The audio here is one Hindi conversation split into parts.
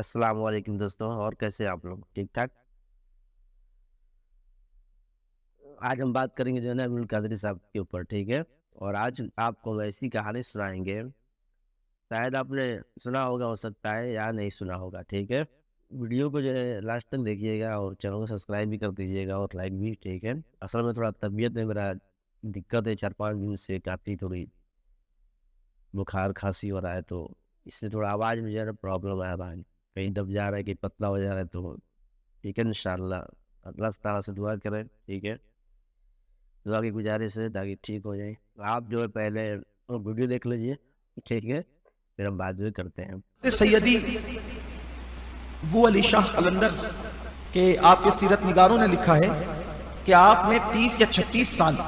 अस्सलाम वालेकुम दोस्तों और कैसे आप लोग ठीक ठाक आज हम बात करेंगे जो है अब्दुल कादरी साहब के ऊपर ठीक है और आज आपको ऐसी कहानी सुनाएंगे शायद आपने सुना होगा हो सकता है या नहीं सुना होगा ठीक है वीडियो को जो है लास्ट तक देखिएगा और चैनल को सब्सक्राइब भी कर दीजिएगा और लाइक भी ठीक है असल में थोड़ा तबीयत में मेरा दिक्कत है चार पाँच दिन से काफ़ी थोड़ी बुखार खांसी हो रहा है तो इसलिए थोड़ा आवाज़ में जो है प्रॉब्लम आया था कहीं दब जा रहा है कहीं पतला हो जा रहा है तो ठीक है इन अल्लाह तला से दुआ करें ठीक है दुआ की गुजारिश है ताकि ठीक हो जाए आप जो है पहले वीडियो देख लीजिए ठीक है फिर हम बात भी करते हैं सैदी वो अली शाह कलंदर के आपके सीरत निगारों ने लिखा है कि आपने 30 या 36 साल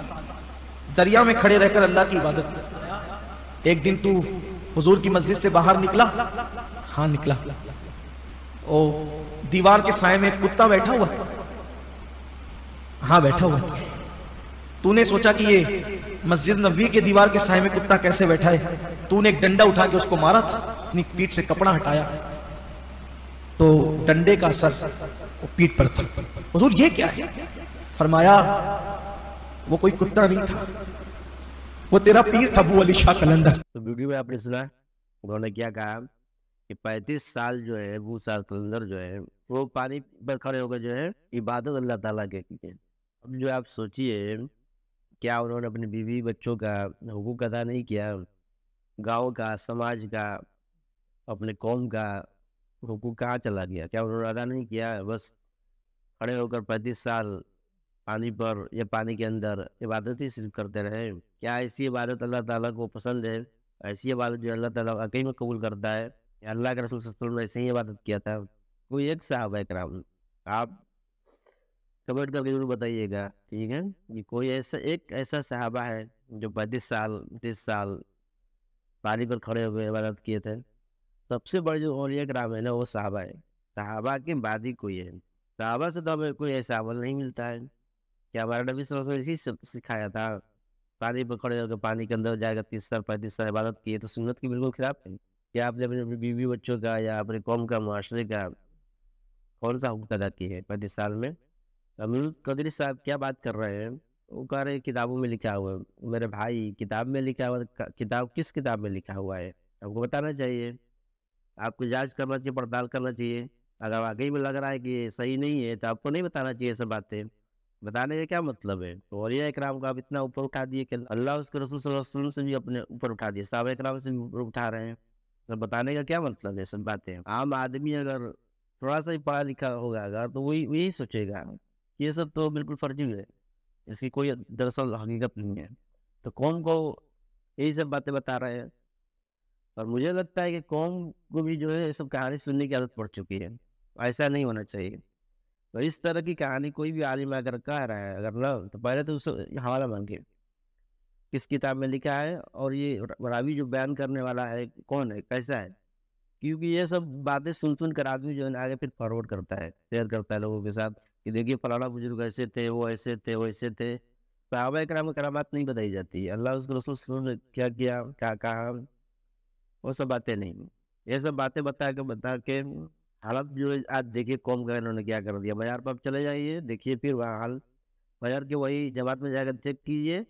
दरिया में खड़े रहकर अल्लाह की इबादत एक दिन तू हुजूर की मस्जिद से बाहर निकला हाँ निकला ओ दीवार के साय में कुत्ता बैठा हुआ था हाँ बैठा हुआ था तूने सोचा कि ये मस्जिद नबी के दीवार के साय में कुत्ता कैसे बैठा है तूने एक डंडा उठा के उसको मारा था अपनी पीठ से कपड़ा हटाया तो डंडे का असर वो पीठ पर था हजूर ये क्या है फरमाया वो कोई कुत्ता नहीं था वो तेरा पीर था अबू अली शाह कलंदर तो वीडियो में आपने सुना उन्होंने क्या कहा कि पैंतीस साल जो है साल के अंदर जो है वो पानी पर खड़े होकर जो है इबादत अल्लाह ताला के किए अब जो आप सोचिए क्या उन्होंने अपने बीवी बच्चों का हुकूक अदा नहीं किया गांव का समाज का अपने कौम का हुकूक कहाँ चला गया क्या उन्होंने अदा नहीं किया बस खड़े होकर पैंतीस साल पानी पर या पानी के अंदर इबादत ही सिर्फ करते रहे क्या ऐसी इबादत अल्लाह ताला को पसंद है ऐसी इबादत जो अल्लाह ताला वाकई में कबूल करता है अल्लाह के रसूल ने ऐसे ही इबादत किया था कोई एक साहब है कराम आप कमेंट करके जरूर बताइएगा ठीक है कि कोई ऐसा एक ऐसा सहाबा है जो पैंतीस साल तीस साल पानी पर खड़े हुए इबादत किए थे सबसे बड़े जो औलिया कराम है ना वो साहबा है साहबा के बाद ही कोई है साहबा से तो हमें कोई ऐसा अमल नहीं मिलता है कि हमारा नबी सल्लल्लाहु अलैहि वसल्लम इसी सिखाया था पानी पर खड़े होकर पानी के अंदर जाएगा तीस साल पैंतीस साल इबादत किए तो सुन्नत के बिल्कुल खिलाफ है या आपने अपने बीवी बच्चों का या अपने कौम का माशरे का कौन सा हुक्त अदा किया है पाकिस्तान में अमीर कदरी साहब क्या बात कर रहे हैं वो कह रहे हैं किताबों में लिखा हुआ है मेरे भाई किताब में लिखा हुआ किताब किस किताब में लिखा हुआ है आपको बताना चाहिए आपको जांच करना चाहिए पड़ताल करना चाहिए अगर वाकई में लग रहा है कि सही नहीं है तो आपको नहीं बताना चाहिए सब बातें बताने का क्या मतलब है तो औलिया इकराम को आप इतना ऊपर उठा दिए कि अल्लाह उसके रसूल से भी अपने ऊपर उठा दिए साहब इकराम से भी ऊपर उठा रहे हैं तो बताने का क्या मतलब है सब बातें आम आदमी अगर थोड़ा सा ही पढ़ा लिखा होगा अगर तो वही वही सोचेगा ये सब तो बिल्कुल फर्जी है इसकी कोई दरअसल हकीकत नहीं है तो कौन को यही सब बातें बता रहे हैं और मुझे लगता है कि कौम को भी जो है ये सब कहानी सुनने की आदत पड़ चुकी है ऐसा नहीं होना चाहिए तो इस तरह की कहानी कोई भी आलिम अगर कह रहा है अगर ना तो पहले तो उसे हवाला मांगे किस किताब में लिखा है और ये रावी जो बयान करने वाला है कौन है कैसा है क्योंकि ये सब बातें सुन सुन कर आदमी जो है आगे फिर फॉरवर्ड करता है शेयर करता है लोगों के साथ कि देखिए फलाना बुजुर्ग ऐसे थे वो ऐसे थे वो ऐसे थे तो कराम करामात नहीं बताई जाती अल्लाह उसके रसूल ने क्या किया क्या कहा वो सब बातें नहीं ये सब बातें बता के बता के हालत जो है आज देखिए कौम का इन्होंने क्या कर दिया बाजार पर आप चले जाइए देखिए फिर वहाँ हाल बाजार के वही जमात में जाकर चेक कीजिए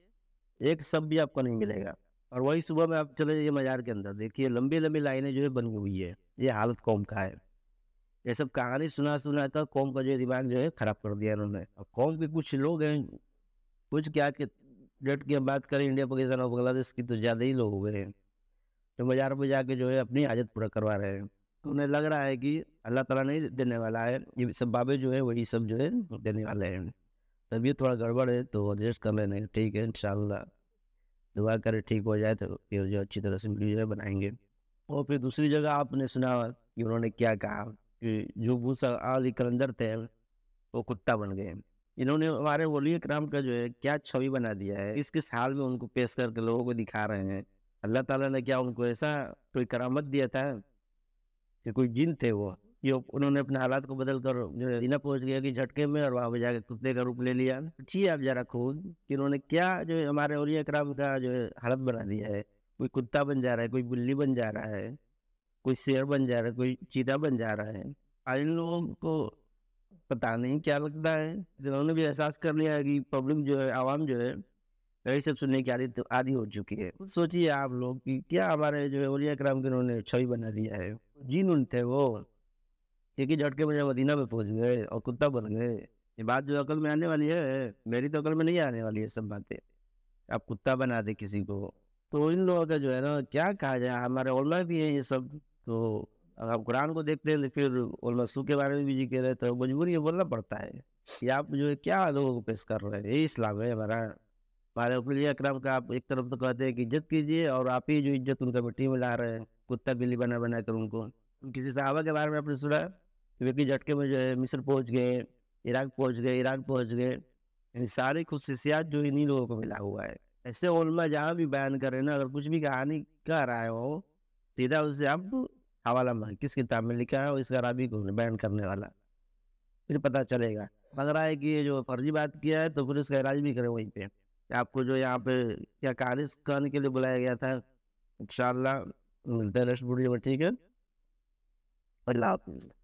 एक शब्द भी आपको नहीं मिलेगा और वही सुबह में आप चले जाइए मज़ार के अंदर देखिए लंबी लंबी लाइनें जो है बनी हुई है ये हालत कौम का है ये सब कहानी सुना सुना कर कौम का जो दिमाग जो है ख़राब कर दिया इन्होंने और कौम के कुछ लोग हैं कुछ क्या के डेट की बात करें इंडिया पाकिस्तान और बांग्लादेश की तो ज़्यादा ही लोग हो गए हैं जो मज़ार में जाके जो है अपनी हाजत पूरा करवा रहे हैं तो उन्हें लग रहा है कि अल्लाह ताला नहीं देने वाला है ये सब बाबे जो है वही सब जो है देने वाले हैं तबीयत थोड़ा गड़बड़ है तो एडजस्ट कर लेने ठीक है इंशाल्लाह दुआ करें ठीक हो जाए तो फिर जो अच्छी तरह से वीडियो बनाएंगे और फिर दूसरी जगह आपने सुना कि उन्होंने क्या कहा कि जो भूसा आली कलंदर थे वो कुत्ता बन गए इन्होंने हमारे वली कराम का जो है क्या छवि बना दिया है इस किस हाल में उनको पेश करके लोगों को दिखा रहे हैं अल्लाह ताला ने क्या उनको ऐसा कोई करामत दिया था कि कोई जिन थे वो ये उन्होंने अपने हालात को बदल कर इना पहुंच गया कि झटके में और वहाँ पर जाकर कुत्ते का रूप ले लिया जी आप जरा खुद कि उन्होंने क्या जो है हमारे और कराम का जो हालत बना दिया है कोई कुत्ता बन जा रहा है कोई बिल्ली बन जा रहा है कोई शेर बन जा रहा है कोई चीता बन जा रहा है आज इन लोगों को पता नहीं क्या लगता है उन्होंने भी एहसास कर लिया है कि पब्लिक जो है आवाम जो है यही सब सुनने की आदि आदि हो चुकी है तो सोचिए आप लोग कि क्या हमारे जो है क्राम के उन्होंने छवि बना दिया है जीन उन थे वो एक ही झटके मुझे मदीना में पहुंच गए और कुत्ता बन गए ये बात जो अकल में आने वाली है मेरी तो अकल में नहीं आने वाली है सब बातें आप कुत्ता बना दे किसी को तो इन लोगों का जो है ना क्या कहा जाए हमारे ओलमा भी है ये सब तो अगर आप कुरान को देखते हैं तो फिर ओलमा सू के बारे में भी जी कह रहे तो मजबूरी बोलना पड़ता है कि आप जो है क्या लोगों को पेश कर रहे हैं यही इस्लाम है हमारा हमारे उपलब्ध अक्रम का आप एक तरफ तो कहते हैं कि इज्जत कीजिए और आप ही जो इज्जत उनका मिट्टी में ला रहे हैं कुत्ता बिल्ली बना बना कर उनको किसी सहाबा के बारे में आपने सुना है क्योंकि झटके में जो है मिस्र पहुँच गए इराक पहुँच गए ईरान पहुँच गए यानी सारी खसूसियात जो इन्हीं लोगों को मिला हुआ है ऐसे ओलमा जहाँ भी बयान कर रहे हैं ना अगर कुछ भी कहानी कह रहा है वो सीधा उसे आप हवाला मांग किस किताब में लिखा है और इसका राबी कौन बयान करने वाला फिर पता चलेगा लग रहा है कि ये जो फर्जी बात किया है तो फिर उसका इलाज भी करें वहीं पे आपको जो यहाँ पे क्या कहानी कहने के लिए बुलाया गया था इन मिलते हैं नेक्स्ट वीडियो में ठीक है अल्लाह हाफिज़